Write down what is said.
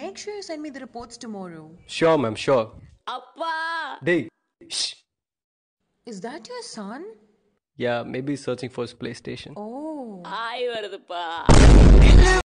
make sure you send me the reports tomorrow sure ma'am sure அப்பா டேய் is that your son yeah maybe searching for his PlayStation oh ஆய் வருதுப்பா